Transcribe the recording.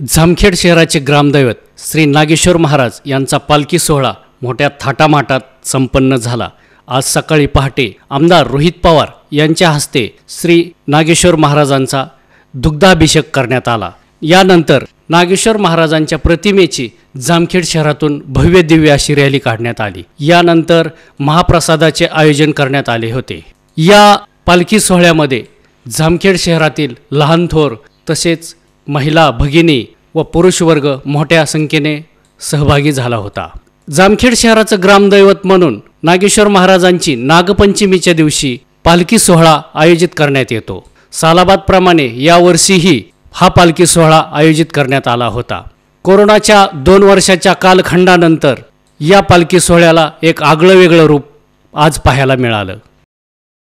जामखेड शहराचे ग्रामदैवत श्री नागेश्वर महाराज यांचा पालखी सोहळा मोठ्या थाटामाटात संपन्न झाला आज सकाळी पहाटे आमदार रोहित पवार यांच्या हस्ते श्री नागेश्वर महाराजांचा दुग्धाभिषेक करण्यात आला यानंतर नागेश्वर महाराजांच्या प्रतिमेची जामखेड शहरातून भव्य दिव्य अशी रॅली काढण्यात आली यानंतर महाप्रसादाचे आयोजन करण्यात आले होते या पालखी सोहळ्यामध्ये जामखेड शहरातील लहान थोर तसेच महिला भगिनी व पुरुष वर्ग मोठ्या संख्येने सहभागी झाला होता जामखेड शहराचं ग्रामदैवत म्हणून नागेश्वर महाराजांची नागपंचमीच्या दिवशी पालखी सोहळा आयोजित करण्यात येतो सालाबादप्रमाणे यावर्षीही हा पालखी सोहळा आयोजित करण्यात आला होता कोरोनाच्या दोन वर्षाच्या कालखंडानंतर या पालखी सोहळ्याला एक आगळं वेगळं रूप आज पाहायला मिळालं